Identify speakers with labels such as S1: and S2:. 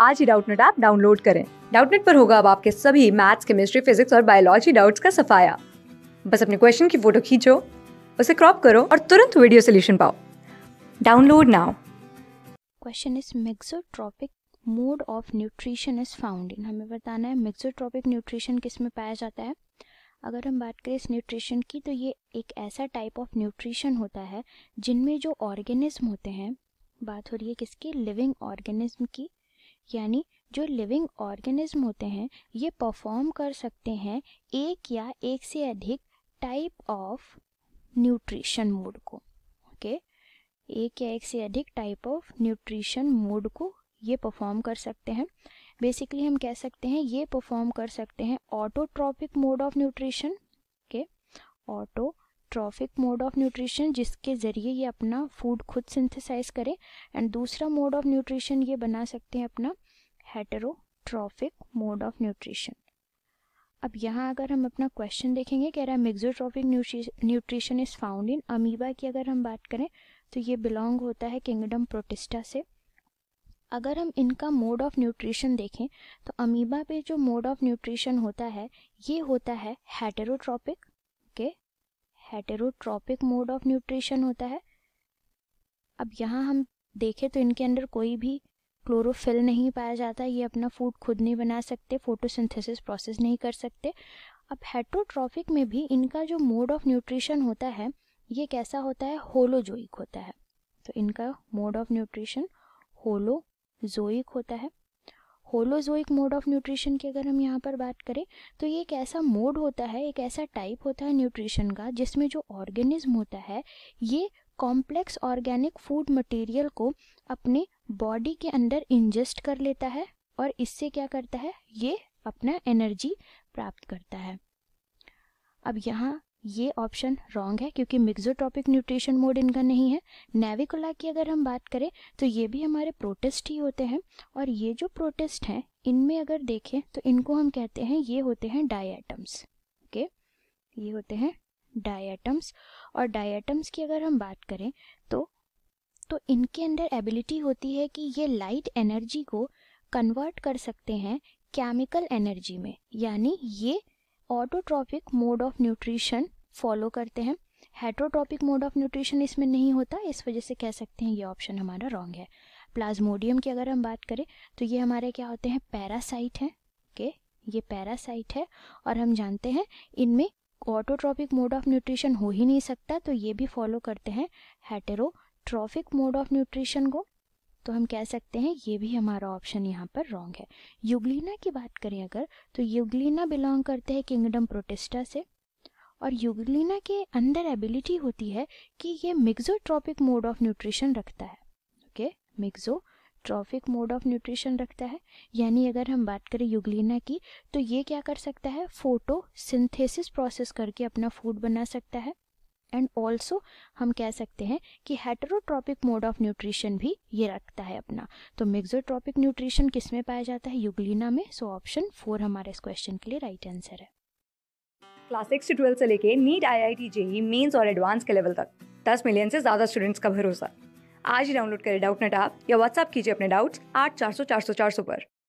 S1: आज ही Doubtnut app download करें डाउटनेट पर होगा अब आपके सभी मैथ्स केमिस्ट्री फिजिक्स और बायोलॉजी डाउट्स का सफाया बस अपने क्वेश्चन की फोटो खींचो उसे क्रॉप करो और तुरंत वीडियो सोल्यूशन पाओ download now
S2: question is mixotrophic mode of nutrition is found in हमें बताना है मिक्सोट्रॉपिक न्यूट्रिशन किस में पाया जाता है अगर हम बात करें इस न्यूट्रिशन की तो ये एक ऐसा टाइप ऑफ न्यूट्रिशन होता है जिनमें जो ऑर्गेनिज्म होते हैं बात हो रही है किसकी लिविंग ऑर्गेनिज्म की यानी जो लिविंग ऑर्गेनिज्म होते हैं ये परफॉर्म कर सकते हैं एक या एक से अधिक टाइप ऑफ न्यूट्रिशन मोड को ओके okay? एक या एक से अधिक टाइप ऑफ न्यूट्रिशन मोड को ये परफॉर्म कर सकते हैं बेसिकली हम कह सकते हैं ये परफॉर्म कर सकते हैं ऑटोट्रॉपिक मोड ऑफ न्यूट्रिशन के autotrophic mode of nutrition जिसके ज़रिए ये अपना फूड खुद सिंथेसाइज करें एंड दूसरा मोड ऑफ न्यूट्रिशन ये बना सकते हैं अपना ट्रॉफिक मोड ऑफ न्यूट्रिशन अब यहाँ अगर हम अपना क्वेश्चन देखेंगे कह रहा है mixotrophic nutrition is found in amoeba की अगर हम बात करें तो ये बिलोंग होता है किंगडम प्रोटिस्टा से अगर हम इनका मोड ऑफ न्यूट्रिशन देखें तो अमीबा पे जो मोड ऑफ न्यूट्रिशन होता है ये होता है heterotrophic okay heterotrophic mode of nutrition होता है अब यहाँ हम देखें तो इनके अंदर कोई भी क्लोरोफिल नहीं पाया जाता ये अपना फूड खुद नहीं बना सकते फोटोसिंथेसिस प्रोसेस नहीं कर सकते अब हेटरोट्रॉफिक में भी इनका जो मोड ऑफ न्यूट्रिशन होता है ये कैसा होता है होलोजोइक होता है तो इनका मोड ऑफ न्यूट्रिशन होलोजोइक होता है होलोजोइक मोड ऑफ न्यूट्रिशन की अगर हम यहाँ पर बात करें तो ये एक ऐसा मोड होता है एक ऐसा टाइप होता है न्यूट्रिशन का जिसमें जो ऑर्गेनिज्म होता है ये कॉम्प्लेक्स ऑर्गेनिक फूड मटेरियल को अपने बॉडी के अंदर इंजेस्ट कर लेता है और इससे क्या करता है ये अपना एनर्जी प्राप्त करता है अब यहाँ ये ऑप्शन रॉन्ग है क्योंकि मिक्सोटॉपिक न्यूट्रिशन मोड इनका नहीं है नेविकोला की अगर हम बात करें तो ये भी हमारे प्रोटेस्ट ही होते हैं और ये जो प्रोटेस्ट हैं इनमें अगर देखें तो इनको हम कहते हैं ये होते हैं डाइटम्स ओके ये होते हैं डाइटम्स और डाइटम्स की अगर हम बात करें तो तो इनके अंदर एबिलिटी होती है कि ये लाइट एनर्जी को कन्वर्ट कर सकते हैं केमिकल एनर्जी में यानी ये autotrophic mode of nutrition follow करते हैं हेट्रोट्रॉपिक मोड ऑफ न्यूट्रिशन इसमें नहीं होता इस वजह से कह सकते हैं ये ऑप्शन हमारा रॉन्ग है प्लाज्मोडियम की अगर हम बात करें तो ये हमारे क्या होते हैं पैरासाइट हैं ओके ये पैरासाइट है और हम जानते हैं इनमें ऑटोट्रॉपिक मोड ऑफ न्यूट्रिशन हो ही नहीं सकता तो ये भी फॉलो करते हैं हेटेरोट्रॉफिक मोड ऑफ न्यूट्रिशन को तो हम कह सकते हैं ये भी हमारा ऑप्शन यहाँ पर रॉन्ग है युगलिना की बात करें अगर तो युगलिना बिलोंग करते हैं किंगडम प्रोटेस्टा से और युगलिना के अंदर एबिलिटी होती है कि ये मिक्सोट्रॉपिक मोड ऑफ न्यूट्रिशन रखता है okay mixo mixotrophic mode of nutrition रखता है यानी अगर हम बात करें युगलिना की तो ये क्या कर सकता है फोटो सिंथेसिस प्रोसेस करके अपना फूड बना सकता है एंड ऑल्सो हम कह सकते हैं कि हेटरोट्रॉपिक मोड ऑफ न्यूट्रिशन भी ये रखता है अपना तो मिक्सोट्रॉपिक न्यूट्रिशन किस में पाया जाता है युगलिना में सो ऑप्शन फोर हमारे इस क्वेश्चन के लिए राइट right आंसर है
S1: क्लास सिक्स से ट्वेल्थ से लेके NEET I I T JEE mains और एडवांस के लेवल तक दस मिलियन से ज़्यादा स्टूडेंट्स का भरोसा आज ही डाउनलोड करें डाउट नेट आप या व्हाट्सअप कीजिए अपने डाउट्स आठ चार सौ चार सौ चार सौ पर